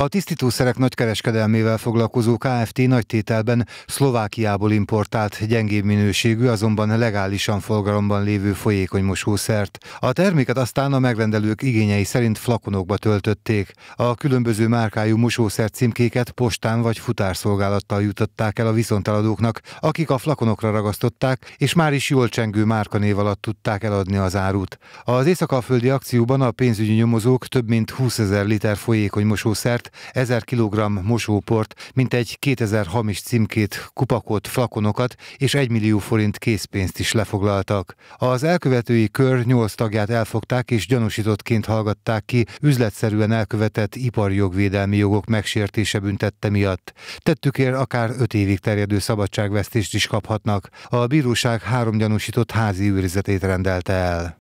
A tisztítószerek nagykereskedelmével foglalkozó KFT nagy tételben Szlovákiából importált gyengébb minőségű, azonban legálisan forgalomban lévő folyékony mosószert. A terméket aztán a megrendelők igényei szerint flakonokba töltötték. A különböző márkájú mosószer címkéket postán vagy futárszolgálattal jutották el a viszonteladóknak, akik a flakonokra ragasztották, és már is jól csengő márkanév alatt tudták eladni az árut. Az északaföldi akcióban a pénzügyi nyomozók több mint 20 ezer liter folyékony mosószert port, 1000 kg mosóport, mintegy 2000 hamis címkét, kupakot, flakonokat és 1 millió forint készpénzt is lefoglaltak. Az elkövetői kör 8 tagját elfogták és gyanúsítottként hallgatták ki üzletszerűen elkövetett iparjogvédelmi jogok megsértése büntette miatt. Tettükért akár 5 évig terjedő szabadságvesztést is kaphatnak. A bíróság három gyanúsított házi őrizetét rendelte el.